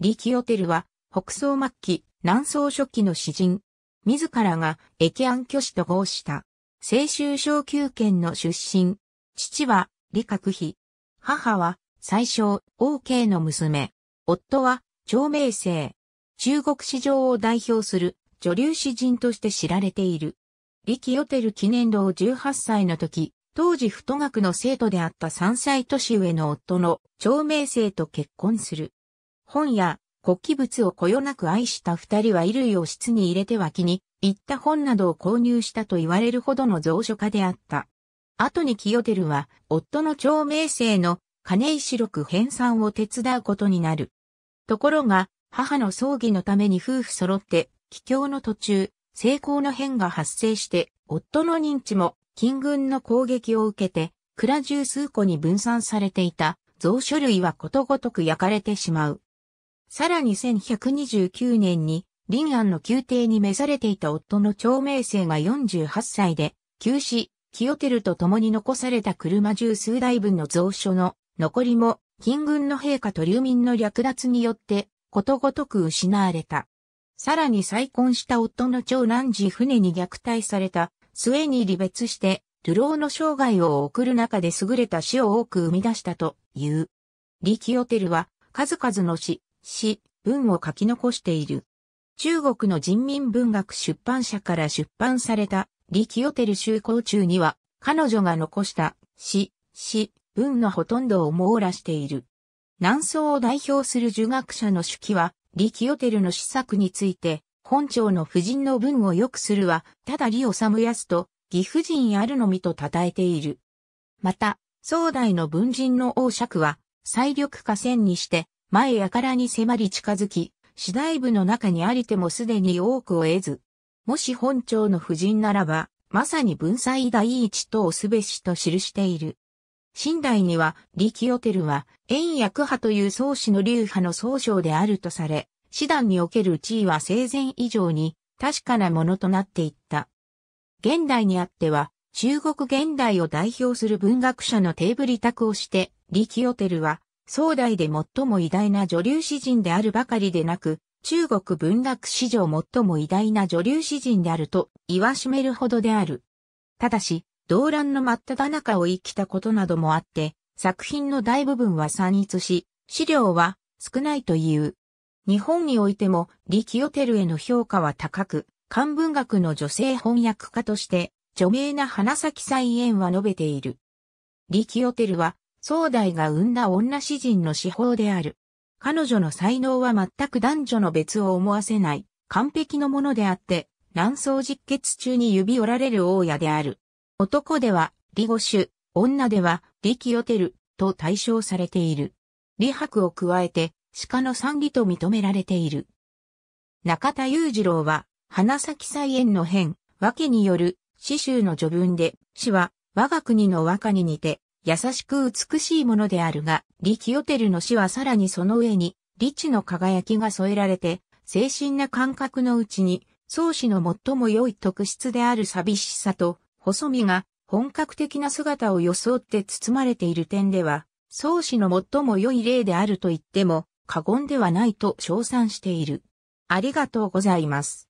リ・キオテルは、北宋末期、南宋初期の詩人。自らが、駅安居士と合した。青州小休県の出身。父は、李覚妃。母は、最初、王慶の娘。夫は、長明生。中国史上を代表する、女流詩人として知られている。李テル記念堂18歳の時、当時不都学の生徒であった3歳年上の夫の長明生と結婚する。本や国旗物をこよなく愛した二人は衣類を室に入れて脇に行った本などを購入したと言われるほどの蔵書家であった。後に清照は夫の長明生の金石録編纂を手伝うことになる。ところが母の葬儀のために夫婦揃って帰郷の途中、成功の変が発生して夫の認知も金軍の攻撃を受けて蔵中数個に分散されていた蔵書類はことごとく焼かれてしまう。さらに1129年に、臨安の宮廷に召されていた夫の長明生が48歳で、急死、清テルと共に残された車十数台分の蔵書の残りも、金軍の陛下と流民の略奪によって、ことごとく失われた。さらに再婚した夫の長男児船に虐待された、末に離別して、流浪の生涯を送る中で優れた死を多く生み出したという。李清テルは、数々の死、詩、文を書き残している。中国の人民文学出版社から出版された、李清ル修行中には、彼女が残した詩、詩、文のほとんどを網羅している。南宋を代表する儒学者の手記は、李清ルの詩作について、本朝の婦人の文を良くするは、ただ李治康と、義婦人あるのみと称えている。また、宋代の文人の王爵は、最緑化戦にして、前やからに迫り近づき、次第部の中にありてもすでに多くを得ず、もし本庁の夫人ならば、まさに文才第一とすべしと記している。新代には、オテルは、円薬派という宗師の流派の総称であるとされ、師団における地位は生前以上に確かなものとなっていった。現代にあっては、中国現代を代表する文学者のテーブリ託をして、オテルは壮大で最も偉大な女流詩人であるばかりでなく、中国文学史上最も偉大な女流詩人であると言わしめるほどである。ただし、動乱の真っ只中を生きたことなどもあって、作品の大部分は散逸し、資料は少ないという。日本においても、李テルへの評価は高く、漢文学の女性翻訳家として、著名な花咲菜園は述べている。李テルは、壮大が生んだ女詩人の手法である。彼女の才能は全く男女の別を思わせない、完璧のものであって、卵巣実血中に指折られる大家である。男では、リゴシュ、女では、リキてテル、と対象されている。李白を加えて、鹿の三里と認められている。中田裕二郎は、花咲菜園の変、わけによる、詩集の序文で、詩は、我が国の和歌に似て、優しく美しいものであるが、リ・キヨテルの死はさらにその上に、リチの輝きが添えられて、精神な感覚のうちに、創始の最も良い特質である寂しさと、細身が本格的な姿を装って包まれている点では、創始の最も良い例であると言っても過言ではないと称賛している。ありがとうございます。